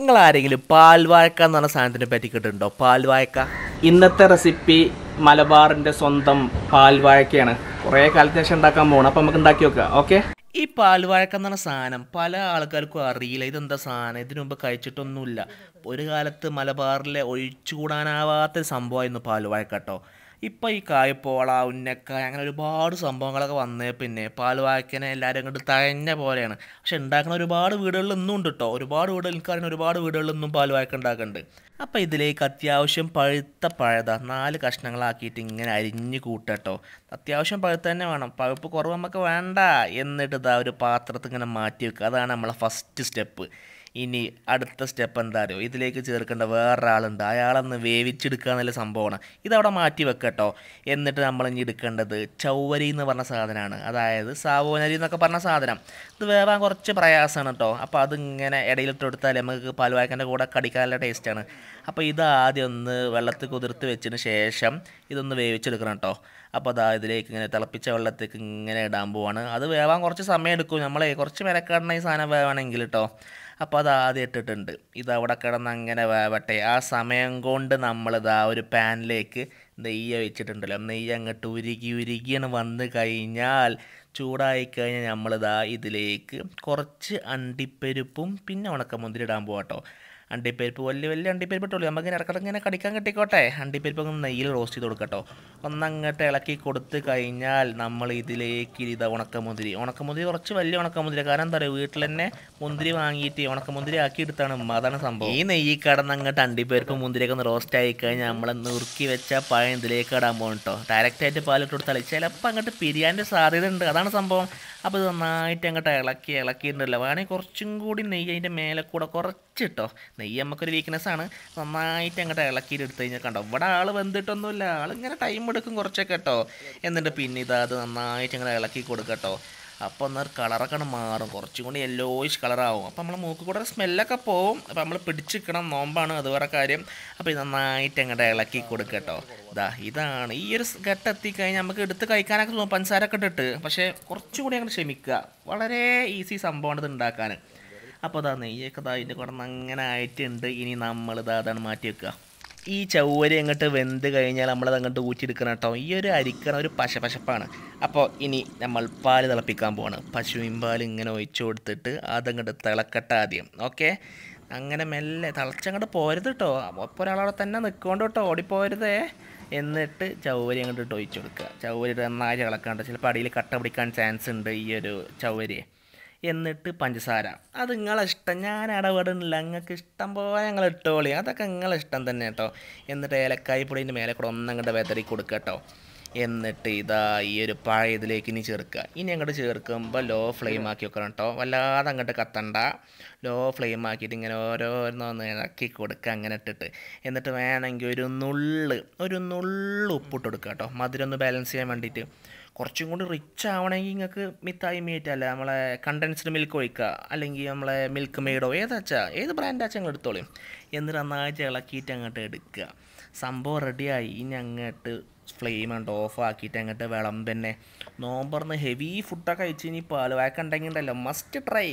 നിങ്ങൾ ആരെങ്കിലും വായക്ക എന്ന് പറഞ്ഞ സാധനത്തിനെ പറ്റി പാൽ വായക്ക ഇന്നത്തെ റെസിപ്പി മലബാറിന്റെ സ്വന്തം പാൽ വായക്കയാണ് കുറേ കാലത്തിന് ശേഷം ഉണ്ടാക്കാൻ പോകണം അപ്പം നമുക്ക് ഉണ്ടാക്കി വെക്കാം ഓക്കെ ഈ പാൽ എന്ന് പറഞ്ഞ സാധനം പല ആൾക്കാർക്കും അറിയില്ല ഇതെന്താ സാധനം ഇതിനു മുമ്പ് കഴിച്ചിട്ടൊന്നുമില്ല ഒരു കാലത്ത് മലബാറിലെ ഒഴിച്ചുകൂടാനാവാത്ത സംഭവമായിരുന്നു പാൽ വായക്കട്ടോ ഇപ്പോൾ ഈ കായ്പോള ഉന്നക്ക അങ്ങനെ ഒരുപാട് സംഭവങ്ങളൊക്കെ വന്ന് പിന്നെ വായിക്കാൻ എല്ലാവരും അങ്ങോട്ട് തഴഞ്ഞ പോലെയാണ് പക്ഷെ ഉണ്ടാക്കുന്ന ഒരുപാട് വീടുകളിൽ ഇന്നും ഉണ്ട് കേട്ടോ ഒരുപാട് വീടുകളിൽ എനിക്കറിയുന്ന ഒരുപാട് വീടുകളിൽ ഇന്നും പാൽ ഉണ്ടാക്കുന്നുണ്ട് അപ്പം ഇതിലേക്ക് അത്യാവശ്യം പഴുത്ത പഴത നാല് കഷ്ണങ്ങളാക്കിയിട്ട് ഇങ്ങനെ അരിഞ്ഞ് കൂട്ടട്ടോ അത്യാവശ്യം പഴുത്ത തന്നെ വേണം പഴുപ്പ് കുറവ് നമുക്ക് വേണ്ട എന്നിട്ട് ഇതാ ഒരു പാത്രത്തിങ്ങനെ മാറ്റി വെക്കുക അതാണ് നമ്മളെ ഫസ്റ്റ് സ്റ്റെപ്പ് ഇനി അടുത്ത സ്റ്റെപ്പ് എന്താ അറിയോ ഇതിലേക്ക് ചേർക്കേണ്ട വേറൊരാളുണ്ട് അയാളൊന്ന് വേവിച്ചെടുക്കുക എന്നുള്ള സംഭവമാണ് ഇതവിടെ മാറ്റി വെക്കട്ടോ എന്നിട്ട് നമ്മൾ ഇനി എടുക്കേണ്ടത് ചൗവരി എന്ന് പറഞ്ഞ സാധനമാണ് അതായത് സാവോനരി എന്നൊക്കെ പറഞ്ഞ സാധനം ഇത് വേവാൻ കുറച്ച് പ്രയാസമാണ് കേട്ടോ അപ്പോൾ അതിങ്ങനെ ഇടയിലിട്ട് കൊടുത്താൽ നമുക്ക് പാൽവായക്കൻ്റെ കൂടെ കടിക്കാനുള്ള ടേസ്റ്റാണ് അപ്പോൾ ഇത് ആദ്യം ഒന്ന് വെള്ളത്തിൽ കുതിർത്ത് വെച്ചതിന് ശേഷം ഇതൊന്ന് വേവിച്ചെടുക്കണം കേട്ടോ അപ്പോൾ അതാ ഇതിലേക്ക് ഇങ്ങനെ തിളപ്പിച്ച വെള്ളത്തേക്ക് ഇങ്ങനെ ഇടാൻ പോവാണ് അത് വേവാൻ കുറച്ച് സമയം എടുക്കും നമ്മളെ കുറച്ച് മെനക്കാടണ ഈ സാധനം വേവാണെങ്കിൽ കേട്ടോ അപ്പോൾ അത് ആദ്യം ഇട്ടിട്ടുണ്ട് ഇത് അവിടെ കിടന്ന് അങ്ങനെ വേവട്ടെ ആ സമയം കൊണ്ട് നമ്മളിതാ ഒരു പാനിലേക്ക് നെയ്യ വെച്ചിട്ടുണ്ടല്ലോ നെയ്യ് അങ്ങോട്ട് ഉരുകി ഉരുകിയാണ് വന്ന് കഴിഞ്ഞാൽ ചൂടായി കഴിഞ്ഞാൽ നമ്മളിതാ ഇതിലേക്ക് കുറച്ച് അണ്ടിപ്പരിപ്പും പിന്നെ ഉണക്കമുന്തിരി ഇടാൻ പോകാം കേട്ടോ അണ്ടിപ്പരിപ്പ് വലിയ വലിയ അണ്ടിപ്പരിപ്പ് ഇട്ടുള്ളൂ നമുക്ക് ഇടക്കിടക്കിങ്ങനെ കടിക്കാൻ കിട്ടിക്കോട്ടെ അണ്ടിപ്പരിപ്പ് ഒന്ന് നെയ്യിൽ റോസ്റ്റ് ചെയ്ത് കൊടുക്കട്ടോ ഒന്നങ്ങോട്ട് ഇളക്കി കൊടുത്തു കഴിഞ്ഞാൽ നമ്മൾ ഇതിലേക്ക് ഇതാ ഉണക്കമുന്തിരി ഉണക്കമുന്തിരി കുറച്ച് വലിയ ഉണക്കമുന്തിരി കാരണം എന്താ പറയുക വീട്ടിൽ തന്നെ മുന്തിരി വാങ്ങിയിട്ട് ഉണക്കമുന്തിരി ആക്കി എടുത്താണ് അതാണ് സംഭവം ഈ നെയ്യിൽ കടന്ന് അങ്ങോട്ട് അണ്ടിപ്പരിപ്പ് മുന്തിരിയൊക്കെ ഒന്ന് റോസ്റ്റ് ആയി കഴിഞ്ഞാൽ നമ്മൾ നുറുക്കി വെച്ച പഴം ഇതിലേക്ക് ഇടാൻ പോകും കേട്ടോ ഡയറക്റ്റായിട്ട് പാലിട്ട് കൊടുത്താൽ ചിലപ്പോൾ അങ്ങോട്ട് പിരിയാൻ്റെ സാധ്യത ഉണ്ട് അതാണ് സംഭവം അപ്പോൾ ഇത് നന്നായിട്ട് അങ്ങോട്ട് ഇളക്കി ഇളക്കിയിട്ടുണ്ടല്ലോ വേണമെങ്കിൽ കുറച്ചും കൂടി നെയ്യ് അതിൻ്റെ മേലെ കൂടെ കുറച്ച് കേട്ടോ നെയ്യ് നമുക്കൊരു വീക്ക്നെസ് ആണ് നന്നായിട്ട് അങ്ങോട്ട് ഇളക്കിയിട്ട് എടുത്തു കഴിഞ്ഞാൽ കണ്ടോ ഇവിടെ ആൾ വെന്തിട്ടൊന്നുമില്ല ആളിങ്ങനെ ടൈം എടുക്കും കുറച്ചൊക്കെ കേട്ടോ എന്നിട്ട് പിന്നെ ഇതാ അത് നന്നായിട്ട് ഇങ്ങനെ ഇളക്കി കൊടുക്കട്ടോ അപ്പോൾ എന്നാൽ കളറൊക്കെ മാറും കുറച്ചും കൂടി യെല്ലോയിഷ് കളറാവും അപ്പോൾ നമ്മൾ മൂക്ക് കൂടെ സ്മെല്ലൊക്കെ പോവും അപ്പോൾ നമ്മൾ പിടിച്ചിക്കണം നോമ്പാണ് അത് വേറെ കാര്യം അപ്പോൾ ഇത് നന്നായിട്ട് അങ്ങോട്ട് ഇളക്കി കൊടുക്കട്ടോ ഇതാ ഇതാണ് ഈ ഒരു ഘട്ടം എത്തിക്കഴിഞ്ഞാൽ നമുക്ക് എടുത്ത് കഴിക്കാനൊക്കെ തോന്നും പഞ്ചസാരൊക്കെ ഇട്ടിട്ട് പക്ഷേ കുറച്ചും കൂടി അങ്ങനെ ക്ഷമിക്കുക വളരെ ഈസി സംഭവമാണ് ഇത് ഉണ്ടാക്കാൻ അപ്പോൾ അതാ നെയ്യൊക്കെ ഇതാ ഇതിൻ്റെ കൂടെ അങ്ങനെ ആയിട്ടുണ്ട് ഇനി നമ്മൾ അതാണ് മാറ്റി വെക്കുക ഈ ചവ്വരി അങ്ങോട്ട് വെന്ത് കഴിഞ്ഞാൽ നമ്മളത് അങ്ങോട്ട് ഊറ്റിയെടുക്കണം കേട്ടോ ഈ ഒരു അരിക്കണ ഒരു പശ പശപ്പാണ് അപ്പോൾ ഇനി നമ്മൾ പാൽ തിളപ്പിക്കാൻ പോവാണ് പശുവിൻ പാൽ ഇങ്ങനെ ഒഴിച്ചു കൊടുത്തിട്ട് അതങ്ങോട്ട് തിളക്കട്ടെ ആദ്യം ഓക്കെ അങ്ങനെ മെല്ലെ തിളച്ചങ്ങോട്ട് പോരുത് കേട്ടോ അപ്പോൾ ഒരാളവിടെ തന്നെ നിൽക്കൊണ്ട് കേട്ടോ ഓടിപ്പോരുതേ എന്നിട്ട് ചൗവരി അങ്ങോട്ട് ഇട്ട് ഒഴിച്ചു കൊടുക്കുക ചവ്വരി നന്നായി ഇളക്കാണ്ട് ചിലപ്പോൾ അടിയിൽ കട്ട പിടിക്കാൻ ചാൻസ് ഉണ്ട് ഈ ഒരു ചവ്വരിയെ എന്നിട്ട് പഞ്ചസാര അത് നിങ്ങളെ ഇഷ്ടം ഞാൻ ഇടപെടുന്നില്ല നിങ്ങൾക്ക് ഇഷ്ടം പോലെ ഞങ്ങൾ ഇട്ടോളി അതൊക്കെ ഇഷ്ടം തന്നെ കേട്ടോ എന്നിട്ട് ഏലക്കായി പൊടീൻ്റെ മേലെ കൂടെ ഒന്നങ്ങോട്ട് വെതറി കൊടുക്കുക കേട്ടോ എന്നിട്ട് ഇതാ ഈ ഒരു പഴയ ഇതിലേക്ക് ഇനി ചേർക്കുക ഇനി അങ്ങോട്ട് ചേർക്കുമ്പോൾ ലോ ഫ്ലെയിം ആക്കി വെക്കണം കേട്ടോ വല്ലാതെ അങ്ങോട്ട് കത്തണ്ട ലോ ഫ്ലെയിം ആക്കിയിട്ട് ഇങ്ങനെ ഓരോന്നോന്ന് ഇളക്കി കൊടുക്കുക അങ്ങനെ ഇട്ടിട്ട് എന്നിട്ട് വേണമെങ്കിൽ ഒരു നുള്ള് ഒരു നുള്ള് ഉപ്പിട്ട് കൊടുക്കുക കേട്ടോ മധുരം ഒന്ന് ബാലൻസ് ചെയ്യാൻ വേണ്ടിയിട്ട് കുറച്ചും കൂടി റിച്ച് ആവണമെങ്കിൽ നിങ്ങൾക്ക് മിത്തായി മീറ്റ് അല്ല നമ്മളെ കണ്ടൻസ്ഡ് മിൽക്ക് ഒഴിക്കുക അല്ലെങ്കിൽ നമ്മളെ മിൽക്ക് മെയ്ഡോ ഏതാച്ചാ ഏത് ബ്രാൻഡാച്ചാ ഞങ്ങൾ എടുത്തോളും എന്നിട്ട് നന്നായിട്ട് ഇളക്കിയിട്ട് അങ്ങോട്ട് എടുക്കുക സംഭവം റെഡിയായി ഇനി അങ്ങോട്ട് ഫ്ലെയിം ഉണ്ട് ഓഫ് ആക്കിയിട്ട് അങ്ങോട്ട് വിളമ്പ് തന്നെ നോമ്പറന്ന് ഹെവി ഫുഡൊക്കെ കഴിച്ച് ഇനി പാൽ വാക്കുണ്ടെങ്കിൽ ഉണ്ടല്ലോ മസ്റ്റ് ട്രൈ